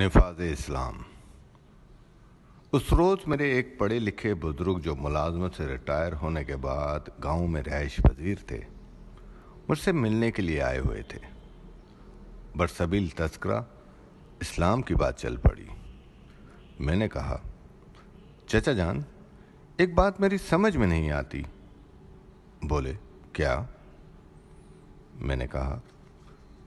नफाज इस्लाम उस रोज़ मेरे एक पढ़े लिखे बुज़ुर्ग जो मुलाजमत से रिटायर होने के बाद गांव में रहाइश पजीर थे मुझसे मिलने के लिए आए हुए थे बरसबील तस्करा इस्लाम की बात चल पड़ी मैंने कहा चचा जान एक बात मेरी समझ में नहीं आती बोले क्या मैंने कहा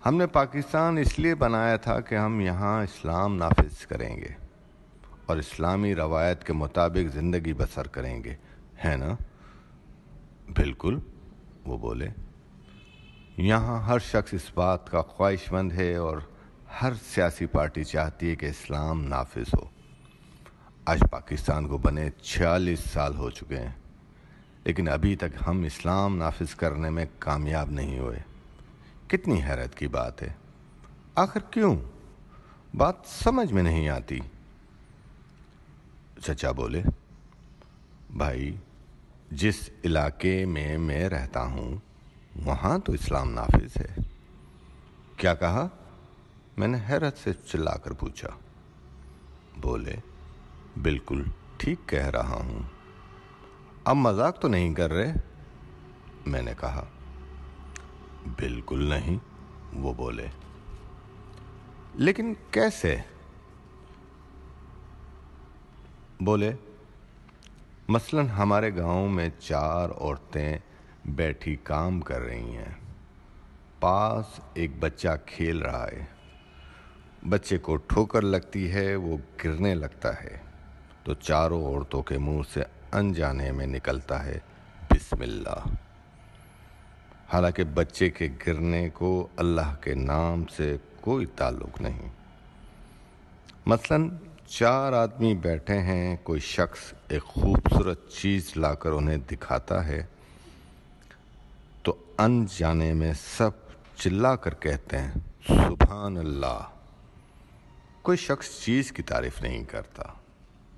हमने पाकिस्तान इसलिए बनाया था कि हम यहाँ इस्लाम नाफिज करेंगे और इस्लामी रवायत के मुताबिक ज़िंदगी बसर करेंगे है ना बिल्कुल वो बोले यहाँ हर शख्स इस बात का ख्वाहिशमंद है और हर सियासी पार्टी चाहती है कि इस्लाम नाफिज हो आज पाकिस्तान को बने छियालीस साल हो चुके हैं लेकिन अभी तक हम इस्लाम नाफिज करने में कामयाब नहीं हुए कितनी हैरत की बात है आखिर क्यों बात समझ में नहीं आती चचा बोले भाई जिस इलाके में मैं रहता हूँ वहाँ तो इस्लाम नाफिज है क्या कहा मैंने हैरत से चिल्लाकर पूछा बोले बिल्कुल ठीक कह रहा हूँ अब मजाक तो नहीं कर रहे मैंने कहा बिल्कुल नहीं वो बोले लेकिन कैसे बोले मसलन हमारे गांव में चार औरतें बैठी काम कर रही हैं पास एक बच्चा खेल रहा है बच्चे को ठोकर लगती है वो गिरने लगता है तो चारों औरतों के मुंह से अनजाने में निकलता है बिस्मिल्लाह हालांकि बच्चे के गिरने को अल्लाह के नाम से कोई ताल्लुक नहीं मसलन चार आदमी बैठे हैं कोई शख्स एक खूबसूरत चीज़ लाकर उन्हें दिखाता है तो अनजाने में सब चिल्ला कर कहते हैं सुबहान अल्लाह कोई शख्स चीज़ की तारीफ़ नहीं करता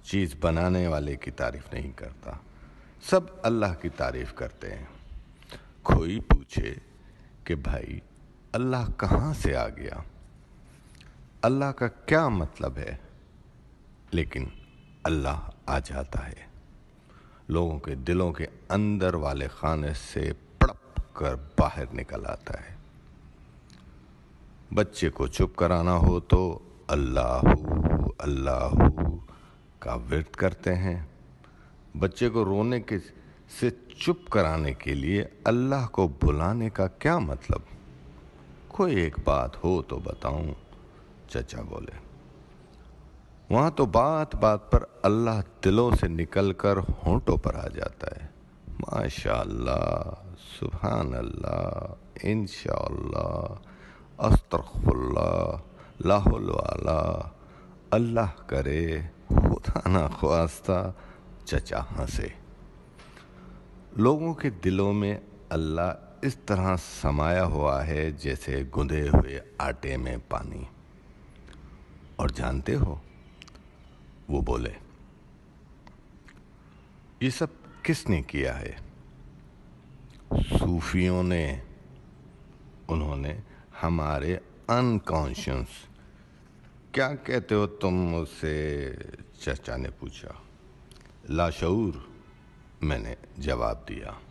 चीज़ बनाने वाले की तारीफ़ नहीं करता सब अल्लाह की तारीफ़ करते हैं खोई पूछे कि भाई अल्लाह कहाँ से आ गया अल्लाह का क्या मतलब है लेकिन अल्लाह आ जाता है लोगों के दिलों के अंदर वाले खाने से पड़प कर बाहर निकल आता है बच्चे को चुप कराना हो तो अल्लाह अल्लाह का व्रत करते हैं बच्चे को रोने के से चुप कराने के लिए अल्लाह को बुलाने का क्या मतलब कोई एक बात हो तो बताऊं चचा बोले वहाँ तो बात बात पर अल्लाह दिलों से निकलकर होंठों पर आ जाता है माशा सुबहान अल्लाह इन अस्तरफुल्ला वाला अल्लाह करे खुदा ना ख्वास्ता चचा हंसे लोगों के दिलों में अल्लाह इस तरह समाया हुआ है जैसे गुंधे हुए आटे में पानी और जानते हो वो बोले ये सब किसने किया है सूफियों ने उन्होंने हमारे अनकॉन्शियस क्या कहते हो तुम उससे चचा ने पूछा लाशूर मैंने जवाब दिया